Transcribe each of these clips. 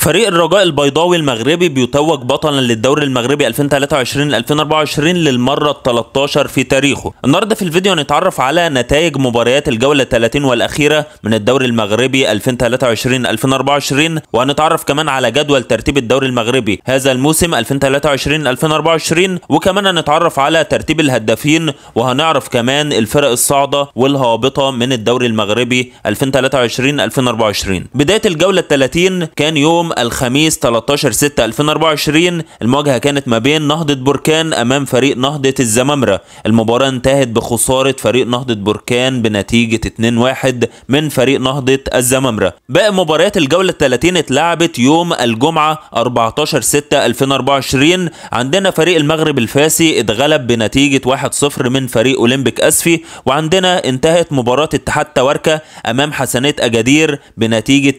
فريق الرجاء البيضاوي المغربي بيتوج بطلا للدوري المغربي 2023-2024 للمرة ال 13 في تاريخه النهارده في الفيديو هنتعرف على نتائج مباريات الجولة 30 والأخيرة من الدوري المغربي 2023-2024 وهنتعرف كمان على جدول ترتيب الدوري المغربي هذا الموسم 2023-2024 وكمان هنتعرف على ترتيب الهدافين وهنعرف كمان الفرق الصاعدة والهابطة من الدوري المغربي 2023-2024 بداية الجولة 30 كان يوم الخميس 13 6 2024 المواجهة كانت ما بين نهضة بركان أمام فريق نهضة الزمامرة المباراة انتهت بخسارة فريق نهضة بركان بنتيجة 2-1 من فريق نهضة الزمامرة باقي مباريات الجولة 30 اتلعبت يوم الجمعة 14 6 2024 عندنا فريق المغرب الفاسي اتغلب بنتيجة 1-0 من فريق أولمبيك أسفي وعندنا انتهت مباراة اتحاد توركة أمام حسنات أجادير بنتيجة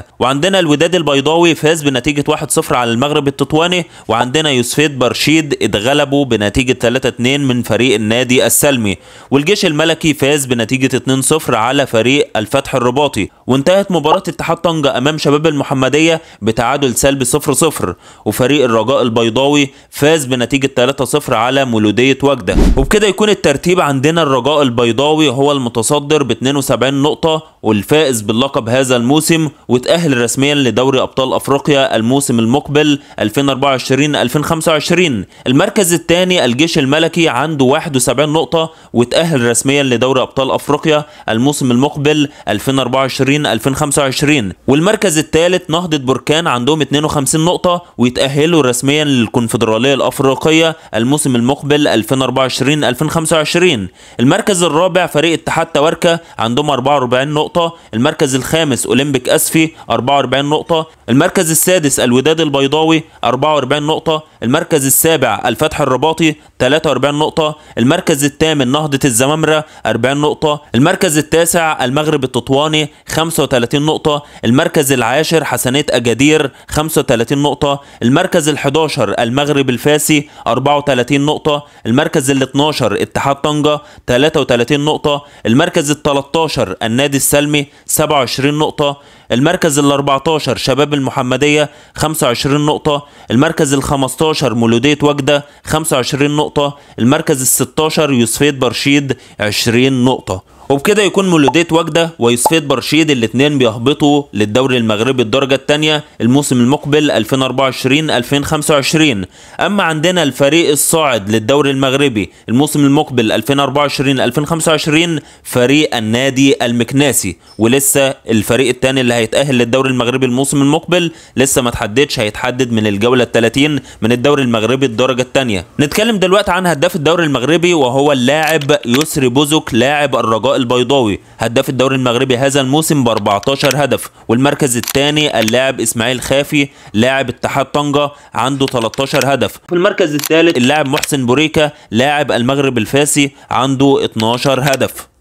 3-3 وعندنا الوداد زياد البيضاوي فاز بنتيجة 1-0 على المغرب التطواني وعندنا يوسفيد برشيد اتغلبوا بنتيجة 3-2 من فريق النادي السلمي والجيش الملكي فاز بنتيجة 2-0 على فريق الفتح الرباطي وانتهت مباراة اتحاد طنجة أمام شباب المحمدية بتعادل سلبي 0-0 وفريق الرجاء البيضاوي فاز بنتيجة 3-0 على مولودية وجدة وبكده يكون الترتيب عندنا الرجاء البيضاوي هو المتصدر ب 72 نقطة والفائز باللقب هذا الموسم وتأهل رسميا لدوري دوري ابطال افريقيا الموسم المقبل 2024 2025 المركز الثاني الجيش الملكي عنده 71 نقطه وتاهل رسميا لدوري ابطال افريقيا الموسم المقبل 2024 2025 والمركز الثالث نهضه بركان عندهم 52 نقطه ويتاهلوا رسميا للكونفدراليه الافريقيه الموسم المقبل 2024 2025 المركز الرابع فريق اتحاد توركه عندهم 44 نقطه المركز الخامس اولمبيك اسفي 44 نقطه نقطة المركز السادس الوداد البيضاوي 44 نقطة المركز السابع الفتح الرباطي 43 نقطة المركز الثامن نهضة الزمامرة 40 نقطة المركز التاسع المغرب التطواني 35 نقطة المركز العاشر حسنية أجادير 35 نقطة المركز ال11 المغرب الفاسي 34 نقطة المركز ال12 اتحاد طنجة 33 نقطة المركز ال13 النادي السلمي 27 نقطة المركز ال14 شباب المحمدية 25 نقطة المركز ال 15 مولودية وجدة 25 نقطة المركز ال 16 يوسفية برشيد 20 نقطة وبكده يكون مولوديت وجده ويوسفيت برشيد الاثنين بيهبطوا للدوري المغربي الدرجه الثانيه الموسم المقبل 2024 2025 اما عندنا الفريق الصاعد للدوري المغربي الموسم المقبل 2024 2025 فريق النادي المكناسي ولسه الفريق الثاني اللي هيتاهل للدوري المغربي الموسم المقبل لسه ما تحددش هيتحدد من الجوله ال 30 من الدوري المغربي الدرجه الثانيه نتكلم دلوقتي عن هداف الدوري المغربي وهو اللاعب يسري بوزك لاعب الرجاء البيضاوي هداف الدوري المغربي هذا الموسم ب 14 هدف والمركز الثاني اللاعب اسماعيل خافي لاعب اتحاد طنجه عنده 13 هدف في المركز الثالث اللاعب محسن بوريكا لاعب المغرب الفاسي عنده 12 هدف